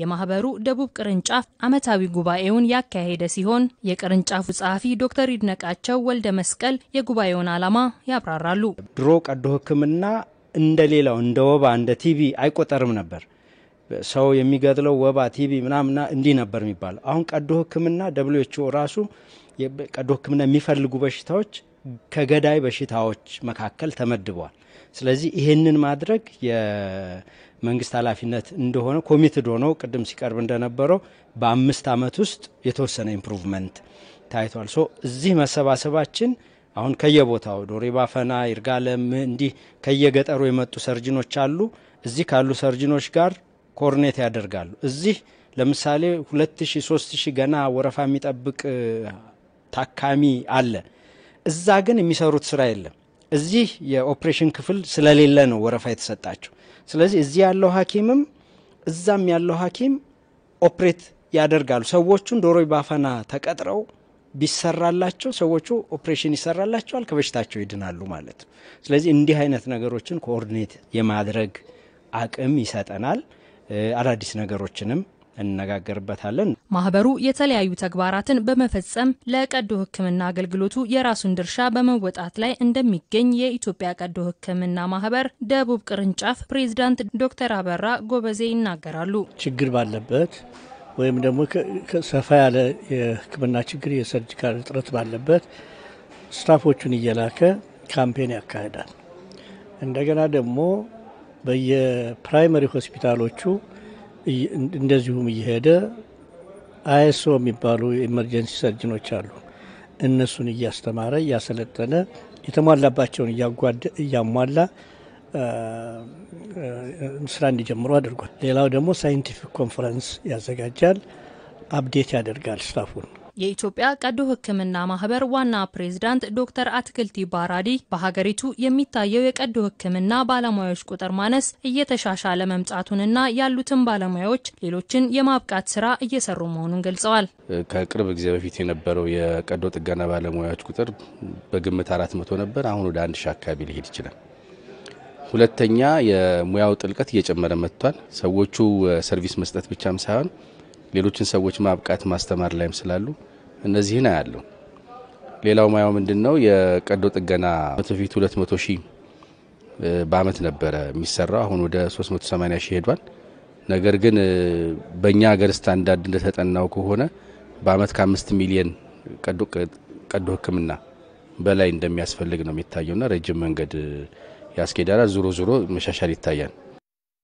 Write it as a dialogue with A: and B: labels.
A: የማህበሩ ደቡብ ቅርንጫፍ ዓመታዊ ጉባኤውን ያካሄደ ሲሆን የቅርንጫፉ ጸሐፊ ዶክተር ይድነቃቸው ወልደ መስቀል የጉባኤውን ዓላማ ያብራራሉ።
B: ድሮ ቀዶ ሕክምና እንደ ሌላው እንደ ወባ እንደ ቲቪ አይቆጠርም ነበር። ሰው የሚገድለው ወባ፣ ቲቪ ምናምና እንዲህ ነበር የሚባለው። አሁን ቀዶ ሕክምና ደብሊው ኤች ኦ ራሱ ቀዶ ሕክምና የሚፈልጉ በሽታዎች ከገዳይ በሽታዎች መካከል ተመድበዋል። ስለዚህ ይሄንን ማድረግ የመንግስት ኃላፊነት እንደሆነ ኮሚትድ ሆኖ ቅድም ሲቀርብ እንደነበረው በአምስት ዓመት ውስጥ የተወሰነ ኢምፕሩቭመንት ታይቷል። ሶ እዚህ መሰባሰባችን አሁን ከየቦታው ዶሬ ባፈና፣ ይርጋለም እንዲህ ከየገጠሩ የመጡ ሰርጅኖች አሉ። እዚህ ካሉ ሰርጅኖች ጋር ኮርኔት ያደርጋሉ። እዚህ ለምሳሌ 2000 3000 ገና ወረፋ የሚጠብቅ ታካሚ አለ። እዛ ግን የሚሰሩት ስራ የለም። እዚህ የኦፕሬሽን ክፍል ስለሌለ ነው ወረፋ የተሰጣቸው። ስለዚህ እዚህ ያለው ሐኪምም እዛም ያለው ሐኪም ኦፕሬት ያደርጋሉ። ሰዎቹን ዶሮ ባፈና ተቀጥረው ቢሰራላቸው ሰዎቹ ኦፕሬሽን ይሰራላቸዋል፣ ከበሽታቸው ይድናሉ ማለት ነው። ስለዚህ እንዲህ አይነት ነገሮችን ኮኦርዲኔት የማድረግ አቅም ይሰጠናል። አዳዲስ ነገሮችንም እንነጋገርበታለን።
A: ማህበሩ የተለያዩ ተግባራትን በመፈጸም ለቀዶ ሕክምና አገልግሎቱ የራሱን ድርሻ በመወጣት ላይ እንደሚገኝ የኢትዮጵያ ቀዶ ሕክምና ማህበር ደቡብ ቅርንጫፍ ፕሬዚዳንት ዶክተር አበራ ጎበዜ ይናገራሉ።
C: ችግር ባለበት ወይም ደግሞ ሰፋ ያለ የሕክምና ችግር የሰርጂካል እጥረት ባለበት ስታፎቹን እየላከ ካምፔን ያካሂዳል። እንደገና ደግሞ በየፕራይመሪ ሆስፒታሎቹ እንደዚሁም እየሄደ አይሶ የሚባሉ ኤመርጀንሲ ሰርጅኖች አሉ። እነሱን እያስተማረ እያሰለጠነ የተሟላባቸውን እያሟላ ስራ እንዲጀምሩ አድርጓል። ሌላው ደግሞ ሳይንቲፊክ ኮንፈረንስ ያዘጋጃል፣ አብዴት ያደርጋል ስታፉን
A: የኢትዮጵያ ቀዶ ሕክምና ማህበር ዋና ፕሬዝዳንት ዶክተር አትክልቲ ባራዲ በሀገሪቱ የሚታየው የቀዶ ሕክምና ባለሙያዎች ቁጥር ማነስ እየተሻሻለ መምጣቱንና ያሉትን ባለሙያዎች ሌሎችን የማብቃት ስራ እየሰሩ መሆኑን ገልጸዋል።
D: ከቅርብ ጊዜ በፊት የነበረው የቀዶ ጥገና ባለሙያዎች ቁጥር በግምት አራት መቶ ነበር። አሁን ወደ አንድ ሺ አካባቢ ሊሄድ ይችላል። ሁለተኛ የሙያው ጥልቀት እየጨመረ መጥቷል። ሰዎቹ ሰርቪስ መስጠት ብቻም ሳይሆን ሌሎችን ሰዎች ማብቃት ማስተማር ላይም ስላሉ እነዚህን አያለሁ። ሌላው ማየው ምንድን ነው የቀዶ ጥገና በፊት 200 ሺህ በአመት ነበረ የሚሰራው አሁን ወደ 380 ሺህ ሄዷል። ነገር ግን በእኛ ሀገር ስታንዳርድ እንደተጠናው ከሆነ በአመት ከአምስት ሚሊየን ቀዶ ሕክምና በላይ እንደሚያስፈልግ ነው የሚታየውና ረጅም መንገድ ያስኬዳል። ዙሮ ዙሮ መሻሻል ይታያል።